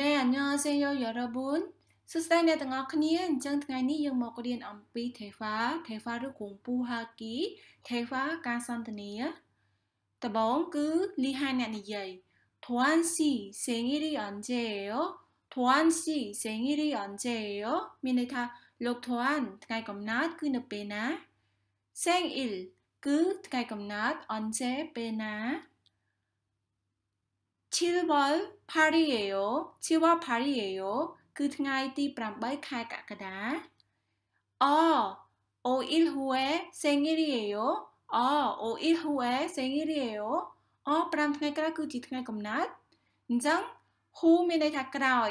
ណែអញ្ញោសេយោយរប៊ុនសួស្តីអ្នកទាំងអស់គ្នាអញ្ចឹងថ្ងៃនេះយើងមករៀនអំពីថេវ៉ាថេវ៉ាឬគងពូហាគីថេវ៉ាការសន្ទនាដំបូងគឺលីហាអ្នកនិយាយធួនស៊ីសេងយីរីអនជេយោធួនស៊ីសេងយីរីអនជេយោមានន័យថាលោកធួនថ្ងៃកំណើតគឺនៅពេលណាសេងអ៊ីលគឺថ្ងៃកំណើតអនជេពេលណា7월8일이에 요. 7월8일이에 요. 그ថ្ងៃទី8ខែកក្កដាអអូអ៊ីលហ៊ូអេសេងរីយេយោអអូអ៊ីលហ៊ូអេសេងរីយេយោអ5ថ្ងៃក្រោយគឺជាថ្ងៃកំណើតអញ្ចឹងហ៊ូមានន័យថាក្រោយ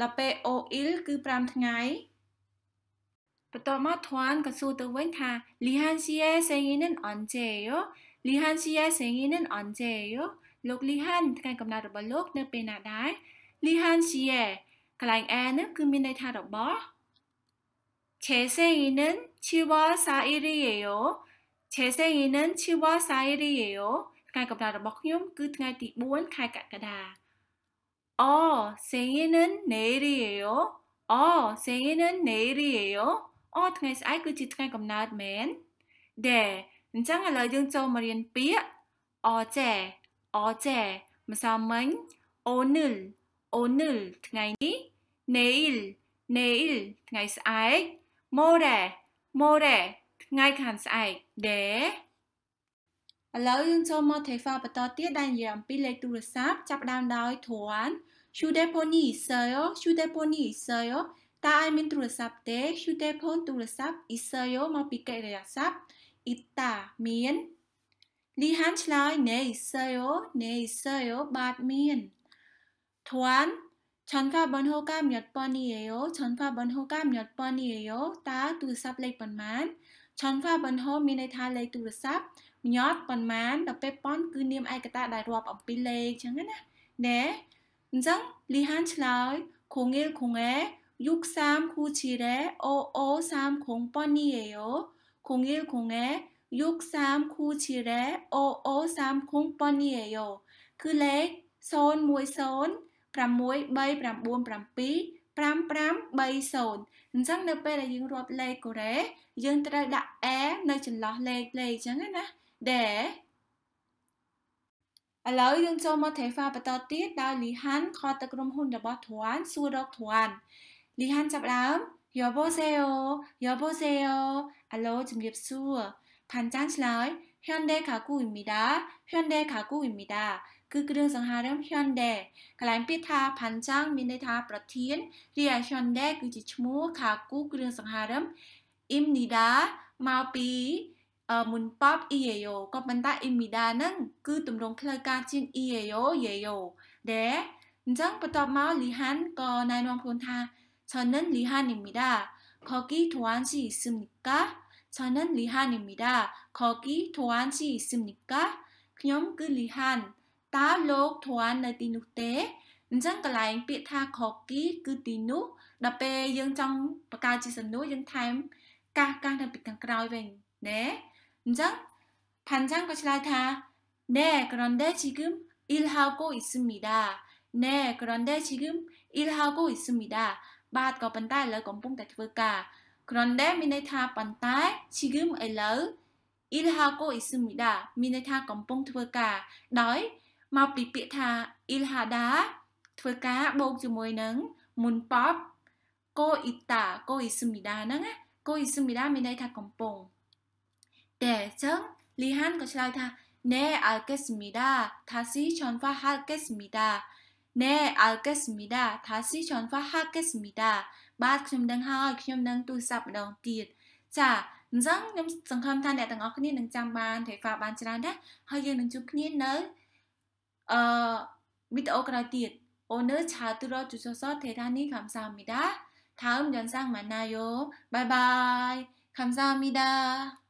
ដល់ពេលអូអ៊ីលគឺ5ថ្ងៃបន្ទាប់មកធွမ်းក៏សួរទៅវិញថាលីហានស៊ីអេសេងនិនអនជេយោលីហានស៊ីអេសេងនិនអនជេយោលោកលីហានថ្ងៃកំណើតរបស់លោកនៅពេលណាដែរលីហានជាកន្លែងអែនោះគឺមានន័យថារបស់제생일은10월4일이에요제생일은10월4일이에요ថ្ងៃកំណើតរបស់ខ្ញុំគឺថ្ងៃទី4ខែកក្កដា어생일은내일이에요어생일은내일이에요អថ្ងៃស្អែកគឺជាថ្ងៃកំណើតមែនដែរអញ្ចឹងឥឡូវយើងចូលមករៀនពាក្យអចេ어제ម្សិលមិញ onil onil ថ្ងៃនេះ neil neil ថ្ងៃស្អែក more more ថ្ងៃខាងស្អែក day ឥឡូវយើងចូលមកទេវ៉ាបន្តទៀតដែលនិយាយអំពីលេខទូរស័ព្ទចាប់ដើមដោយ thuan shudeponi isayo shudeponi isayo តើឯងមានទូរស័ព្ទទេ shudepon ទូរស័ព្ទ isayo មកពីកិរិយាសព្ទ ita មានលីហានឆ្លើយណេសើយោណេសើយោបាត់មានធួនឆនកាបនហូកាមយត់ប៉នីយោឆនកាបនហូកាមយត់ប៉នីយោតាទូរស័ព្ទលេខប៉ុន្មានឆនកាបនហូមានន័យថាលេខទូរស័ព្ទញត់ប៉ុន្មានដល់ពេលប៉ុនគឺនាមឯកតាដែលរាប់អំពីលេខអញ្ចឹងណាណែអញ្ចឹងលីហានឆ្លើយខងៀលខងែយុគ3គូជីរ៉េអូអូ3ខងប៉នីយោខងៀលខងែ63ខូជីរ៉េអូអូ3គុងប៉ុននីយោគឺលេខ010 63997 5530អញ្ចឹងនៅពេលដែលយើងរាប់លេខកូរ៉េយើងត្រូវដាក់ a នៅចន្លោះលេខលេខអញ្ចឹងណាដែលឥឡូវយើងចូលមកថេហ្វាបន្តទៀតដោយលីហាន់ខតទៅក្រុមហ៊ុនរបស់ធួនសួររកធួនលីហាន់ចាប់ដើមយោបូសេយោយោបូសេយោអាឡូជំរាបសួរ 반장슬라울 그 현대 가구입니다. 현대 가구입니다. 그그릇 성하름 현대. 갈란피타 반장 미네타 브라틴 리아 현대 그지 추모 가구 그릇 성하름 입니다. 마피 어, 문법 이에요. 거반다 입니다는 그 뜸롱 클라가진 이에요. 예요. 네. 인정 부터마 리한 거 나이왕 본타 저는 리한입니다. 거기 도안시 있습니까? 저는리한입니 다. 거기도안씨있습니 까? 그럼그리 한, 따록도안어디누 대? អញ្ចឹងកន្លែងពាក្យថាខកគីគឺទីនោះដល់ពេលយើងចង់បង្កើតជាសំណួរយើងថែមកាសកាសនៅពីខាងក្រោយវិញណែអញ្ចឹងផាន់ចាំងក៏ឆ្លើយថាណែក្រាន់ដេជីគឹមអ៊ីលហៅកូអ៊ីស៊ូមីដាណែក្រាន់ដេជីគឹមអ៊ីលហៅកូអ៊ីស៊ូមីដាបាទក៏ប៉ុន្តែឥឡូវកំពុងតែធ្វើការ그런데미네타반따에지금일로일하고있습니다មានន័យថាកំពុងធ្វើការដោយមកពីពាក្យថា ilhada ធ្វើការបូកជាមួយនឹងមុនប៉បកូអ៊ីតាកូអ៊ីសមីដាហ្នឹងណាកូអ៊ីសមីដាមានន័យថាកំពុងតែអញ្ចឹងលីហានក៏ឆ្លើយថាណែអល់កេសមីដាថាស៊ីឈុនវ៉ាហាល់កេសមីដា 네, 알겠습니 다. 다시전화하겠습니 다. បាទខ្ញុំដឹងហើយខ្ញុំនឹងទូរស័ព្ទម្ដងទៀតចាអញ្ចឹងខ្ញុំសង្ឃឹមថាអ្នកទាំងអស់គ្នានឹងចាំបានទេហ្វាបានច្រើនដែរហើយយើងនឹងជួបគ្នានៅអឺវីដេអូក្រោយទៀតអូនឺឆាទូរជូសសទេថានេះខំសាមីដាថាមយ៉ាងសាំងម៉ាណាយោបាយបាយខំសាមីដា